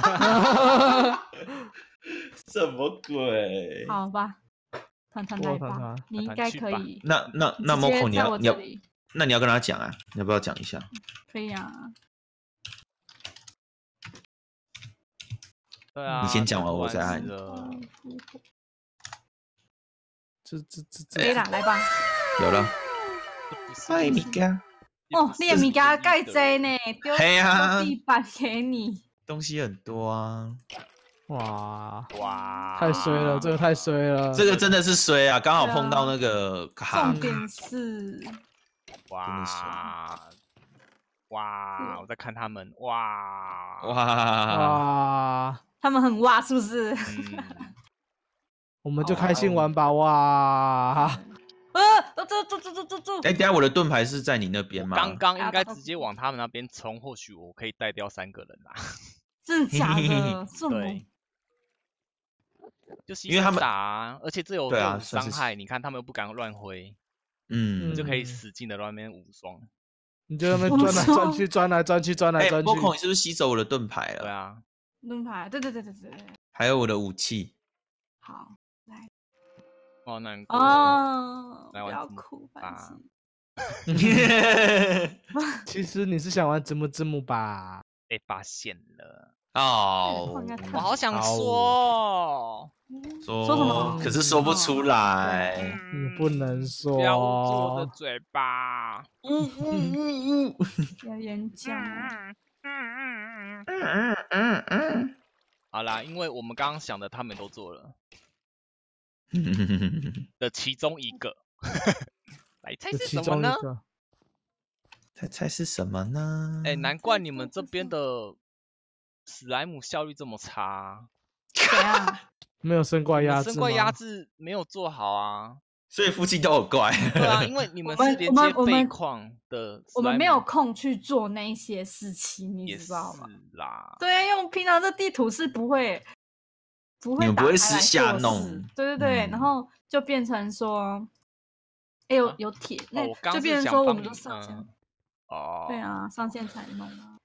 哈！什么鬼？好吧，团团来吧，你应该可以。那那那么后你要你要，那你要跟他家讲啊，你要不要讲一下？可以啊。对啊，你先讲完，我再按。这这这可以啦，来吧。有了，塞米件哦，你的米件盖济呢，丢地板给你。东西很多啊！哇哇，太衰了，这个太衰了，这个真的是衰啊！刚好碰到那个重点是，哇哇！我在看他们，哇哇哇！他们很哇，是不是？我们就开心玩吧，哇！呃，住住住住住住！哎，等下我的盾牌是在你那边吗？刚刚应该直接往他们那边冲，或许我可以带掉三个人啦。真的假的？这么？就因为他们啊，而且这有伤害，你看他们又不敢乱挥，嗯，就可以使劲的乱面武双。你在外面转来转去，转来转去，转来转去。哎，波孔，你是不是吸走我的盾牌了？对啊，盾牌，对对对对对还有我的武器。好，来。好难过不要哭，吧。其实你是想玩字母字母吧？被发现了。哦，我好想说说什么，可是说不出来，你不能说住我的嘴巴。呜呜呜呜，有人讲。啊啊啊啊啊啊啊！好啦，因为我们刚刚想的他们都做了，的其中一个，来猜是什么呢？猜猜是什么呢？哎，难怪你们这边的。史莱姆效率这么差，啊，没有生怪压制，生怪压制没有做好啊，所以附近都有怪。对啊，因为你 们是连接们矿的，我们没有空去做那些事情，你知道吗？啦。对啊，因为平常这地图是不会，不会打开下弄。对对对，然后就变成说，哎有有铁，那就变成说我们就上线。哦。对啊，上线才弄。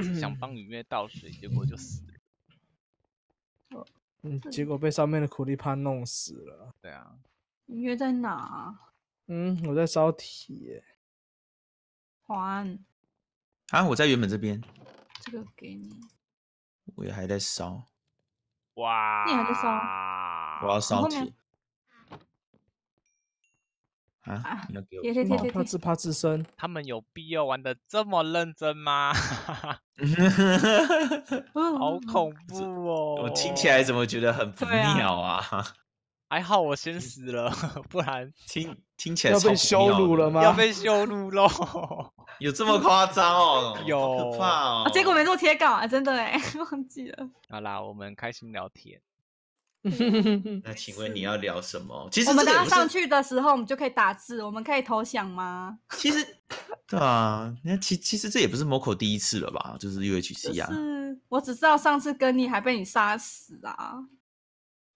想帮雨月倒水，结果就死了。嗯，结果被上面的苦力怕弄死了。对啊。雨月在哪？嗯，我在烧铁环。啊，我在原本这边。这个给你。我也还在烧。哇！你还在烧？我要烧铁。啊，那个，怕自怕自身，他们有必要玩的这么认真吗？好恐怖哦！我听起来怎么觉得很不妙啊？还好我先死了，不然听听起来要被羞辱了吗？要被羞辱喽！有这么夸张哦？有，怕哦！结果没做贴稿啊，真的哎，忘记了。好啦，我们开心聊天。那请问你要聊什么？其实我们刚上去的时候，我们就可以打字，我们可以投降吗？其实，对啊，其其实这也不是 Moco 第一次了吧？就是 UHC 啊。是我只知道上次跟你还被你杀死啊。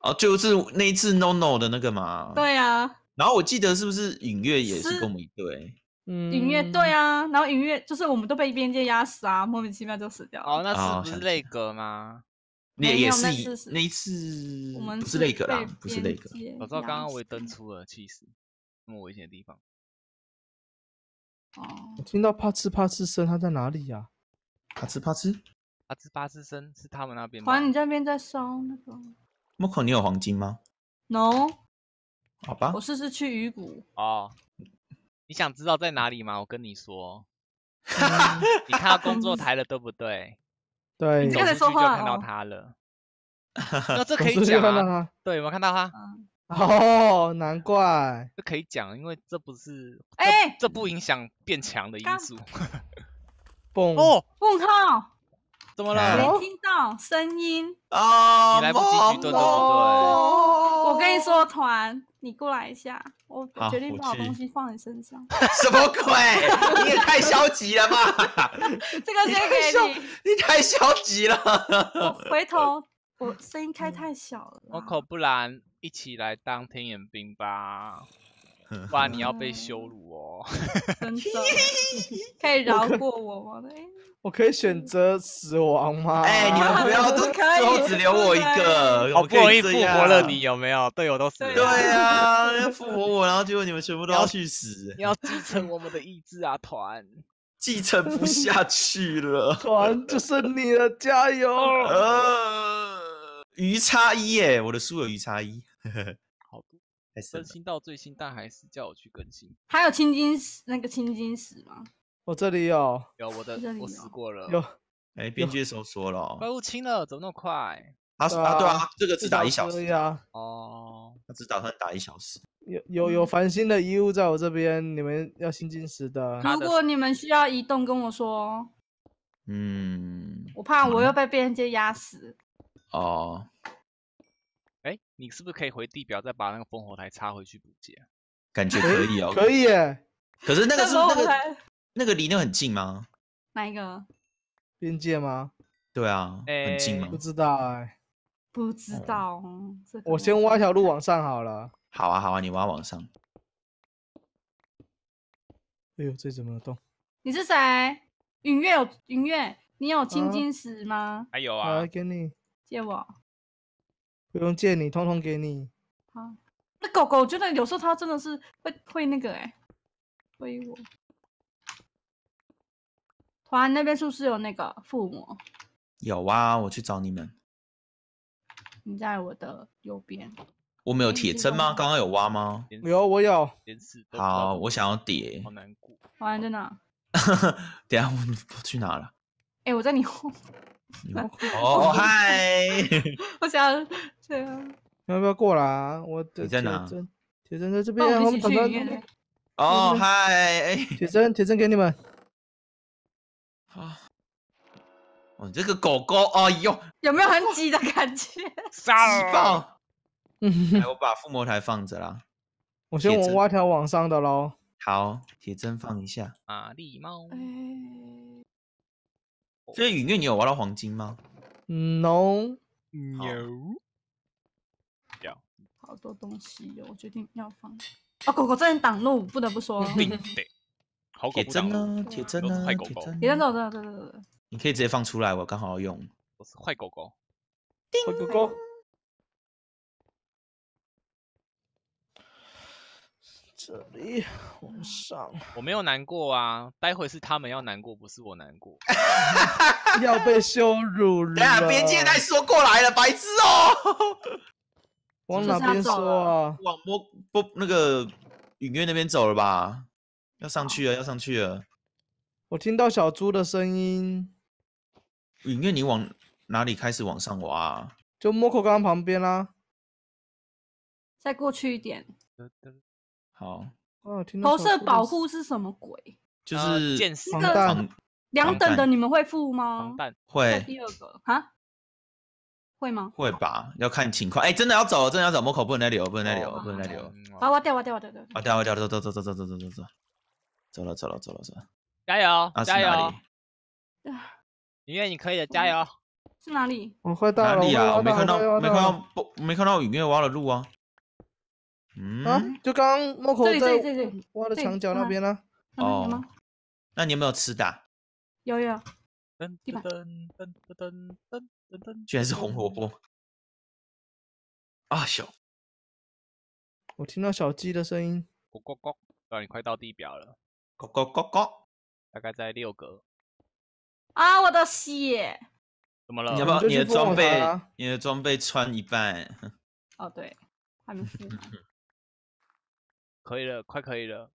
哦，就是那一次 No No 的那个嘛。对啊。然后我记得是不是影月也是跟我们一对？嗯，影月对啊。然后影月就是我们都被边界压死啊，莫名其妙就死掉了。哦，那是不是内哥吗？也也是那一次我不是那个啦，不是那个。我知道刚刚我也登出了气死，那么危险的地方。哦，听到啪哧啪哧声，他在哪里呀？啪哧啪哧，啪哧啪哧声是他们那边吗？好像你这边在烧那 m o c o 你有黄金吗？No。好吧。我试试去鱼骨。哦，你想知道在哪里吗？我跟你说，你看到工作台了对不对？对你刚才说话，就看到他了，那这可以讲啊？对，有没有看到哈？哦，难怪这可以讲，因为这不是哎，这不影响变强的因素。蹦哦，蹦靠！怎么了？没听到声音啊？你来不及举盾，对不对？我跟你说，团，你过来一下，我决定把我东西放你身上。什么鬼？你也太消极了吧！这个给你，你太消极了。回头，我声音开太小了。我可不然，一起来当天眼兵吧。不然你要被羞辱哦，可以饶过我吗？我可以选择死亡吗？哎，你们不要 都开，最后只留我一个，好不容易复活了你有没有？队友都死了。对呀，复活我，然后结果你们全部都要去死。你要继承我们的意志啊，团！继承不下去了，团就剩你了，加油！呃，鱼叉一，耶，我的书有鱼叉一。更新到最新，但还是叫我去更新。还有青金石那个青金石吗？我这里有，有我的，我死过了。有，哎，边界收缩了，怪物清了，怎么那么快？他啊，对啊，这个只打一小时啊。哦，他只打算打一小时。有有有繁星的衣物在我这边，你们要青金石的。如果你们需要移动，跟我说。嗯。我怕我又被编界压死。哦。哎，你是不是可以回地表再把那个烽火台插回去补啊？感觉可以哦，可以耶。可是那个是那个那个离那很近吗？哪一个？边界吗？对啊，很近吗？不知道哎，不知道。我先挖条路往上好了。好啊，好啊，你挖往上。哎呦，这怎么动？你是谁？云月，云月，你有青金石吗？还有啊，给你借我。不用借你，通通给你。好，那狗狗，我觉得有时候它真的是会会那个哎，推我。团那边是不是有那个附魔？有啊，我去找你们。你在我的右边。我没有铁针吗？刚刚有挖吗？有，我有。好，我想要叠。好难过。团在哪？哈哈。等下我我去哪了？哎，我在你后。哦嗨！我想这样。要不要过来啊？我在哪？铁针在这边，我们跑到。哦嗨！哎，铁针，铁针给你们。好。哦，这个狗狗，哎呦，有没有很挤的感觉？挤爆！来，我把附魔台放着啦。我先我挖条往上的喽。好，铁针放一下。玛丽猫。在影月，你有挖到黄金吗？No，No，掉好多东西哟，我决定要放啊！狗狗正在挡路，不得不说，铁真的，铁针呢？铁针呢？铁真的，针、的铁针走走走走走。的你可以直接放出来，我刚好要用。我是坏狗狗，坏狗狗。这里往上，我没有难过啊。待会是他们要难过，不是我难过。要被羞辱了！下，边界在说过来了，白痴哦。往哪边走啊？往莫莫那个影院那边走了吧？要上去了，要上去了。我听到小猪的声音。影院，你往哪里开始往上挖？就口克刚旁边啦。再过去一点。好，投射保护是什么鬼？就是四个两等的，你们会付吗？会。第二个哈，会吗？会吧，要看情况。哎，真的要走，真的要走，门口不能再留，不能再留，不能再留。啊！我掉啊掉啊掉掉！掉，掉掉！走走走走走走走走走，了走了走了走。加油啊！加油！对，明月，你可以的，加油。是哪里？我坏到了？哪里啊？我没看到，没看到，不，没看到雨，月挖了路啊。嗯，就刚摸口的，这这这挖了墙角那边呢、哦，那你有没有吃的？有有。噔噔噔噔噔噔，居然是红萝卜。啊，小，我听到小鸡的声音，咕咕咕，让你快到地表了，咕咕咕咕，大概在六格。啊，我的血！怎么了？你要不要你的装备？你的装备穿一半。哦对，还没 可以了，快可以了！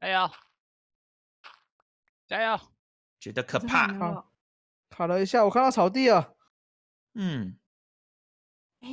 哎呀，加油！觉得可怕，卡了一下，我看到草地了。嗯，哎，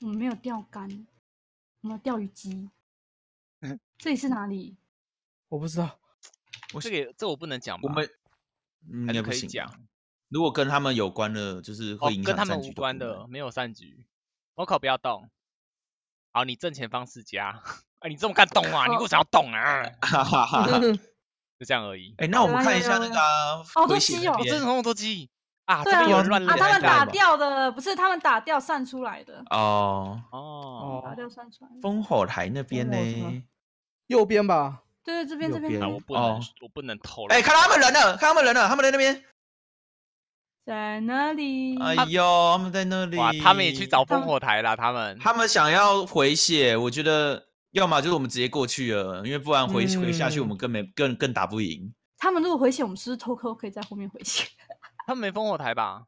我们没有钓竿，没有钓鱼机。这里是哪里？我不知道。我这个这我不能讲吧？我们应该不可以讲。如果跟他们有关的，就是会影响无关的。没有三局，我可不要动。好，你正前方四家。哎，你这么看懂啊？你为什么要懂啊？哈哈哈！就这样而已。哎，那我们看一下那个。好多鸡哦，真的好多鸡啊！对啊，啊，他们打掉的不是他们打掉散出来的哦哦哦，打掉散出来烽火台那边呢？右边吧？对对，这边这边。我不能，我不能偷。哎，看到他们人了，看到他们人了，他们在那边。在哪里？哎呦，他们在那里。哇，他们也去找烽火台了。他们，他们想要回血，我觉得要么就是我们直接过去了，因为不然回回下去我们更没更更打不赢。他们如果回血，我们是不是偷偷可以在后面回血？他们没烽火台吧？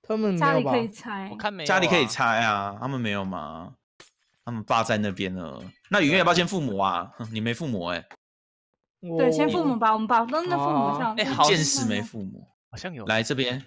他们家里可以拆。我看没家里可以拆啊？他们没有吗？他们霸在那边了。那雨月也要先父母啊，你没父母哎。对，先父母吧，我们把那父母上。哎，好。剑士没父母，好像有。来这边。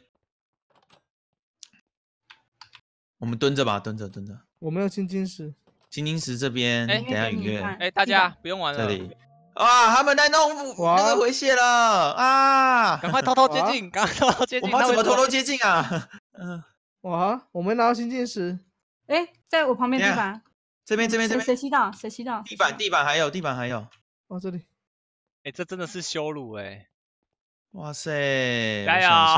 我们蹲着吧，蹲着，蹲着。我们要青金石，青金石这边。哎，等下，雨乐。哎，大家不用玩了。这里。哇，他们在弄，那个回血了啊！赶快偷偷接近，赶快偷偷接近。我们怎么偷偷接近啊。嗯，哇，我没拿到青金石。哎，在我旁边地板。这边，这边，这边。谁吸到？谁吸到？地板，地板还有，地板还有。哇，这里。哎，这真的是羞辱哎！哇塞，加油！